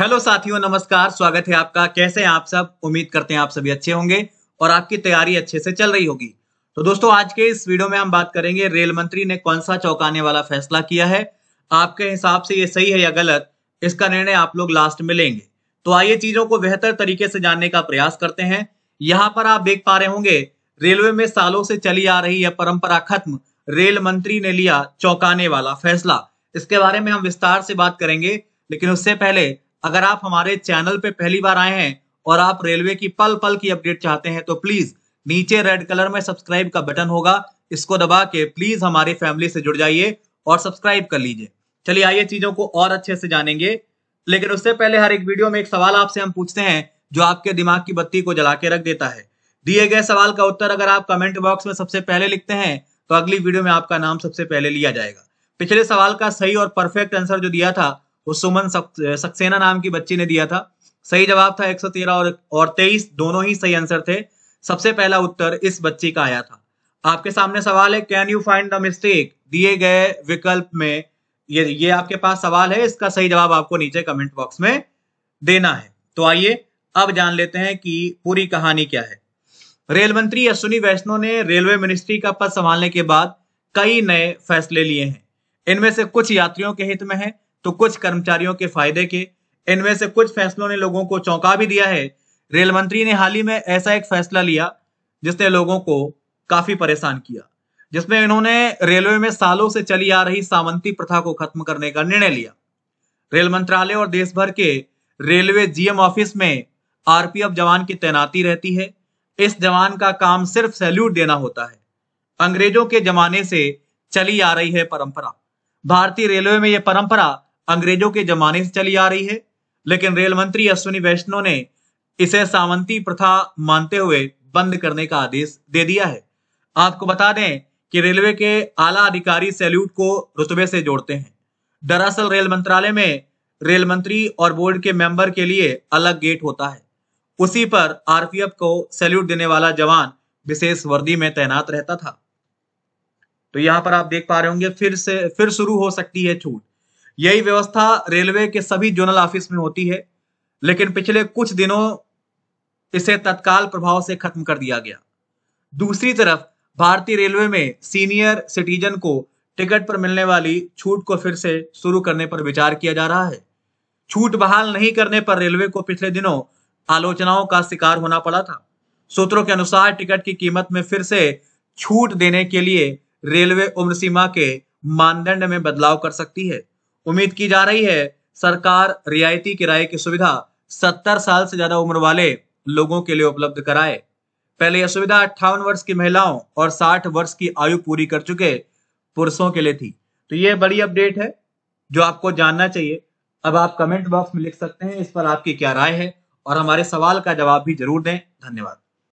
hello साथियों नमस्कार स्वागत है आपका कैसे हैं आप सब उम्मीद करते हैं आप सभी अच्छे होंगे और आपकी तैयारी अच्छे से चल रही होगी तो दोस्तों आज के इस वीडियो में हम बात करेंगे रेल मंत्री ने कौन सा चौंकाने वाला फैसला किया है आपके हिसाब से ये सही है या गलत इसका निर्णय आप लोग लास्ट में लेंगे तो आइए चीजों को बेहतर तरीके से जानने का प्रयास करते हैं यहाँ पर आप देख पा रहे होंगे रेलवे में सालों से चली आ रही यह परंपरा खत्म रेल मंत्री ने लिया चौंकाने वाला फैसला इसके बारे में हम विस्तार से बात करेंगे लेकिन उससे पहले अगर आप हमारे चैनल पे पहली बार आए हैं और आप रेलवे की पल पल की अपडेट चाहते हैं तो प्लीज नीचे रेड कलर में सब्सक्राइब का बटन होगा इसको दबा के प्लीज हमारी फैमिली से जुड़ जाइए और सब्सक्राइब कर लीजिए चलिए आइए चीजों को और अच्छे से जानेंगे लेकिन उससे पहले हर एक वीडियो में एक सवाल आपसे हम पूछते हैं जो आपके दिमाग की बत्ती को जला के रख देता है दिए गए सवाल का उत्तर अगर आप कमेंट बॉक्स में सबसे पहले लिखते हैं तो अगली वीडियो में आपका नाम सबसे पहले लिया जाएगा पिछले सवाल का सही और परफेक्ट आंसर जो दिया था वो सुमन सक्सेना नाम की बच्ची ने दिया था सही जवाब था 113 और और 23 दोनों ही सही आंसर थे सबसे पहला उत्तर इस बच्ची का आया था आपके सामने सवाल है can you find the mistake दिए गए विकल्प में ये ये आपके पास सवाल है इसका सही जवाब आपको नीचे कमेंट बॉक्स में देना है तो आइए अब जान लेते हैं कि पूरी कहानी क्या है रेल मंत्री अश्विनी वैष्णव ने रेलवे मिनिस्ट्री का पद संभालने के बाद कई नए फैसले लिए हैं इनमें से कुछ यात्रियों के हित में है तो कुछ कर्मचारियों के फायदे के इनमें से कुछ फैसलों ने लोगों को चौंका भी दिया है रेल मंत्री ने हाल ही में ऐसा एक फैसला लिया जिसने लोगों को काफी परेशान किया जिसमें इन्होंने रेलवे में सालों से चली आ रही सामंती प्रथा को खत्म करने का निर्णय लिया रेल मंत्रालय और देश भर के रेलवे जीएम ऑफिस में आरपीएफ जवान की तैनाती रहती है इस जवान का काम सिर्फ सैल्यूट देना होता है अंग्रेजों के जमाने से चली आ रही है परंपरा भारतीय रेलवे में यह परंपरा अंग्रेजों के जमाने से चली आ रही है लेकिन रेल मंत्री अश्विनी वैष्णव ने इसे सामंती प्रथा मानते हुए बंद करने का आदेश दे दिया है आपको बता दें कि रेलवे के आला अधिकारी सैल्यूट को रुतबे से जोड़ते हैं दरअसल रेल मंत्रालय में रेल मंत्री और बोर्ड के मेंबर के लिए अलग गेट होता है उसी पर आरपीएफ को सैल्यूट देने वाला जवान विशेष वर्दी में तैनात रहता था तो यहां पर आप देख पा रहे होंगे फिर से फिर शुरू हो सकती है छूट यही व्यवस्था रेलवे के सभी जोनल ऑफिस में होती है लेकिन पिछले कुछ दिनों इसे तत्काल प्रभाव से खत्म कर दिया गया दूसरी तरफ भारतीय रेलवे में सीनियर सिटीजन को टिकट पर मिलने वाली छूट को फिर से शुरू करने पर विचार किया जा रहा है छूट बहाल नहीं करने पर रेलवे को पिछले दिनों आलोचनाओं का शिकार होना पड़ा था सूत्रों के अनुसार टिकट की कीमत में फिर से छूट देने के लिए रेलवे उम्र सीमा के मानदंड में बदलाव कर सकती है उम्मीद की जा रही है सरकार रियायती किराए की सुविधा 70 साल से ज्यादा उम्र वाले लोगों के लिए उपलब्ध कराए पहले यह सुविधा अट्ठावन वर्ष की महिलाओं और 60 वर्ष की आयु पूरी कर चुके पुरुषों के लिए थी तो यह बड़ी अपडेट है जो आपको जानना चाहिए अब आप कमेंट बॉक्स में लिख सकते हैं इस पर आपकी क्या राय है और हमारे सवाल का जवाब भी जरूर दें धन्यवाद